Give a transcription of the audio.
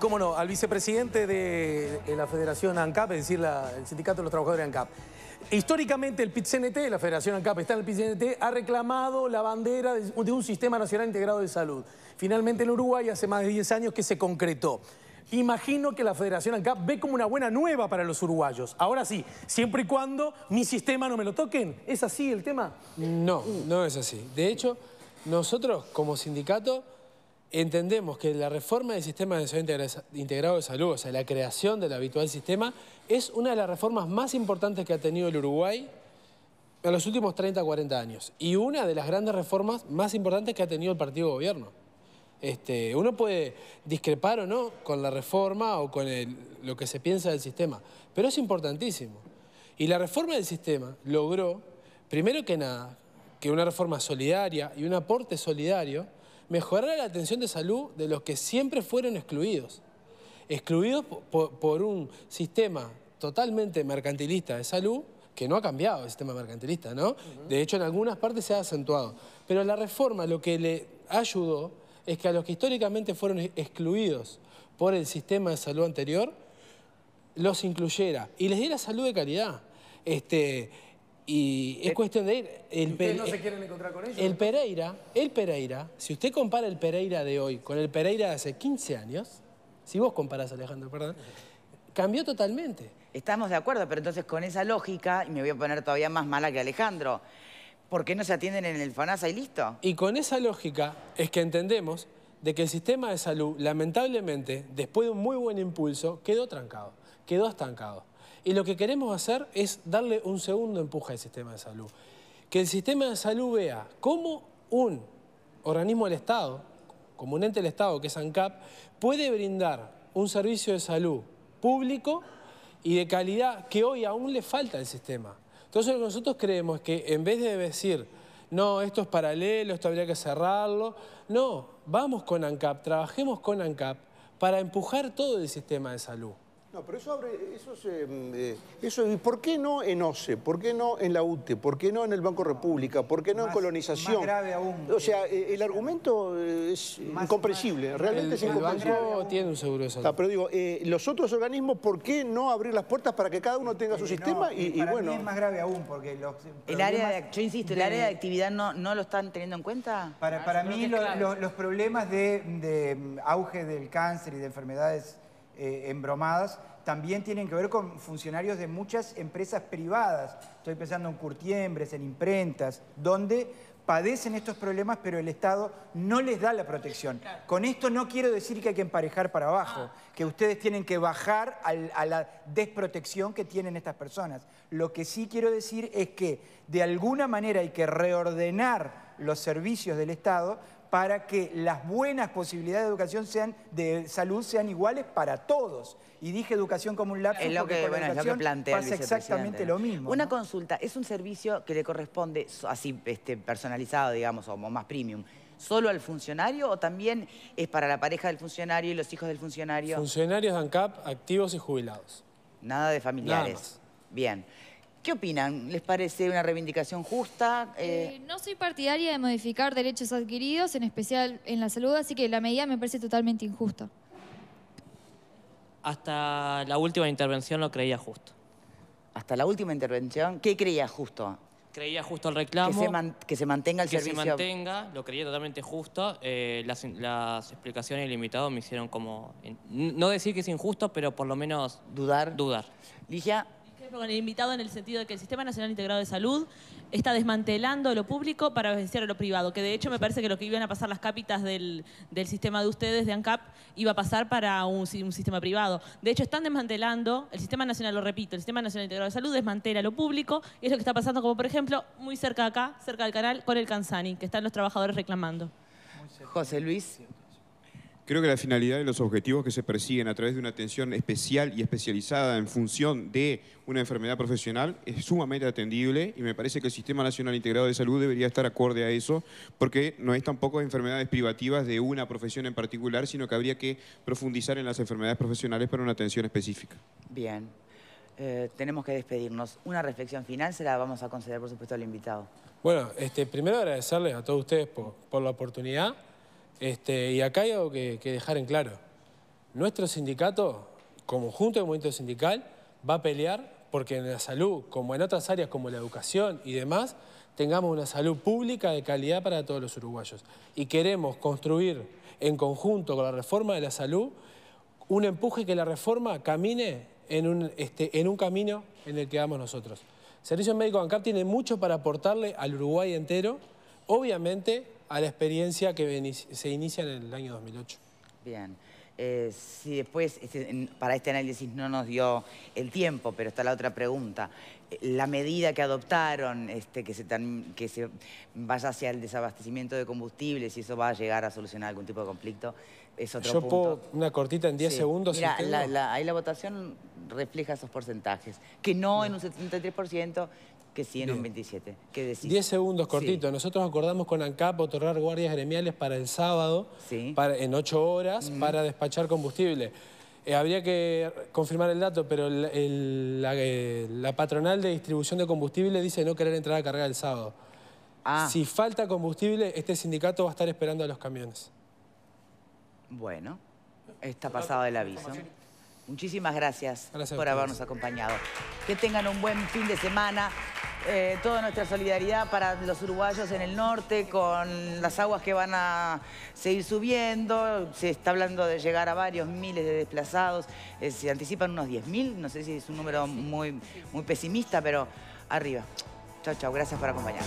Cómo no, al vicepresidente de la Federación ANCAP, es decir, el Sindicato de los Trabajadores ANCAP. Históricamente el PIT-CNT, la Federación ANCAP está en el PIT-CNT, ha reclamado la bandera de, un Sistema Nacional Integrado de Salud. Finalmente en Uruguay hace más de 10 años que se concretó. Imagino que la Federación ANCAP ve como una buena nueva para los uruguayos. Ahora sí, siempre y cuando mi sistema no me lo toquen. ¿Es así el tema? No, no es así. De hecho, nosotros como sindicato entendemos que la reforma del sistema de salud integrado de salud, o sea, la creación del habitual sistema, es una de las reformas más importantes que ha tenido el Uruguay en los últimos 30, 40 años. Y una de las grandes reformas más importantes que ha tenido el partido de gobierno. Este, uno puede discrepar o no con la reforma o con lo que se piensa del sistema, pero es importantísimo. Y la reforma del sistema logró, primero que nada, que una reforma solidaria y un aporte solidario mejorar la atención de salud de los que siempre fueron excluidos. Excluidos por, un sistema totalmente mercantilista de salud que no ha cambiado el sistema mercantilista, ¿no? De hecho, en algunas partes se ha acentuado. Pero la reforma lo que le ayudó es que a los que históricamente fueron excluidos por el sistema de salud anterior, los incluyera y les diera salud de calidad. Este, y es eh, cuestión de ir. El ¿Ustedes no se quieren encontrar con ellos? El Pereira, el Pereira, si usted compara el Pereira de hoy con el Pereira de hace 15 años, si vos comparás, Alejandro, perdón, cambió totalmente. Estamos de acuerdo, pero entonces con esa lógica, y me voy a poner todavía más mala que Alejandro, ¿por qué no se atienden en el FONASA y listo? Y con esa lógica es que entendemos de que el sistema de salud, lamentablemente, después de un muy buen impulso, quedó trancado, quedó estancado. Y lo que queremos hacer es darle un segundo empuje al sistema de salud. Que el sistema de salud vea cómo un organismo del Estado, como un ente del Estado que es ANCAP, puede brindar un servicio de salud público y de calidad que hoy aún le falta al sistema. Entonces nosotros creemos que en vez de decir, no, esto es paralelo, esto habría que cerrarlo, no, vamos con ANCAP, trabajemos con ANCAP para empujar todo el sistema de salud. No, pero eso abre, eso es, em, eh, eso, ¿y por qué no en OCE? ¿Por qué no en la UTE? ¿Por qué no en el Banco República? ¿Por qué no en colonización? Más grave aún. O sea, el eh, argumento eh, es incomprensible, realmente es incomprensible. tiene un seguro de salud. Ah, pero digo, los otros organismos, ¿por qué no abrir las puertas para que cada uno tenga su sistema? y, bueno. es más grave aún, porque los el área de, Yo insisto, ¿el área de actividad no, no lo están teniendo en cuenta? Para, ah, para mí, los, los problemas de em, auge del cáncer y de enfermedades eh, embromadas, también tienen que ver con funcionarios de muchas empresas privadas. Estoy pensando en curtiembres, en imprentas, donde padecen estos problemas, pero el Estado no les da la protección. Con esto no quiero decir que hay que emparejar para abajo, ah. que ustedes tienen que bajar a la desprotección que tienen estas personas. Lo que sí quiero decir es que de alguna manera hay que reordenar los servicios del Estado para que las buenas posibilidades de educación sean, de salud sean iguales para todos. Y dije educación como un lápiz Es lo que, bueno, es exactamente lo mismo. Una consulta, es un servicio que le corresponde así este, personalizado, digamos, o más premium. ¿Solo al funcionario o también es para la pareja del funcionario y los hijos del funcionario? Funcionarios de ANCAP, activos y jubilados. Nada de familiares. Bien. ¿Qué opinan? ¿Les parece una reivindicación justa? Eh, no soy partidaria de modificar derechos adquiridos, en especial en la salud, así que la medida me parece totalmente injusta. Hasta la última intervención lo creía justo. Hasta la última intervención, ¿qué creía justo? Creía justo el reclamo. Que se, mantenga el que servicio. Que se mantenga, lo creía totalmente justo. Eh, las, las, explicaciones limitadas me hicieron como... No decir que es injusto, pero por lo menos... Dudar. Dudar. Ligia, con el invitado en el sentido de que el Sistema Nacional Integrado de Salud está desmantelando lo público para beneficiar a lo privado, que de hecho me parece que lo que iban a pasar las cápitas del, del sistema de ustedes, de ANCAP, iba a pasar para un, un, sistema privado. De hecho, están desmantelando, el Sistema Nacional, lo repito, el Sistema Nacional Integrado de Salud desmantela lo público, y es lo que está pasando, como por ejemplo, muy cerca de acá, cerca del canal, con el Canzani, que están los trabajadores reclamando. José Luis. Creo que la finalidad de los objetivos que se persiguen a través de una atención especial y especializada en función de una enfermedad profesional es sumamente atendible y me parece que el Sistema Nacional Integrado de Salud debería estar acorde a eso porque no es tampoco enfermedades privativas de una profesión en particular, sino que habría que profundizar en las enfermedades profesionales para una atención específica. Bien, eh, tenemos que despedirnos. Una reflexión final se la vamos a conceder, por supuesto, al invitado. Bueno, este, primero agradecerles a todos ustedes por, por la oportunidad este, y acá hay algo que, dejar en claro. Nuestro sindicato, como junto del movimiento sindical, va a pelear porque en la salud, como en otras áreas como la educación y demás, tengamos una salud pública de calidad para todos los uruguayos. Y queremos construir en conjunto con la reforma de la salud un empuje que la reforma camine en un, este, camino en el que vamos nosotros. Servicio Médico ANCAP tiene mucho para aportarle al Uruguay entero. Obviamente a la experiencia que se inicia en el año 2008. Bien. Eh, si después, este, para este análisis no nos dio el tiempo, pero está la otra pregunta la medida que adoptaron, este, que, se vaya hacia el desabastecimiento de combustibles, y eso va a llegar a solucionar algún tipo de conflicto, es otro Yo punto. puedo una cortita en 10 segundos. la, ahí la votación refleja esos porcentajes, que no, en un 73%, que sí en un 27%. ¿Qué 10 segundos, cortito. Nosotros acordamos con ANCAP otorgar guardias gremiales para el sábado, en 8 horas, para despachar combustible. Eh, habría que confirmar el dato, pero eh, la, patronal de distribución de combustible dice no querer entrar a cargar el sábado. Ah. Si falta combustible, este sindicato va a estar esperando a los camiones. Bueno, está pasado el aviso. Muchísimas gracias por habernos acompañado. Que tengan un buen fin de semana. Eh, toda nuestra solidaridad para los uruguayos en el norte con las aguas que van a seguir subiendo. Se está hablando de llegar a varios miles de desplazados. Eh, se anticipan unos 10.000. No sé si es un número muy, muy pesimista, pero arriba. Chao, chao. Gracias por acompañarnos.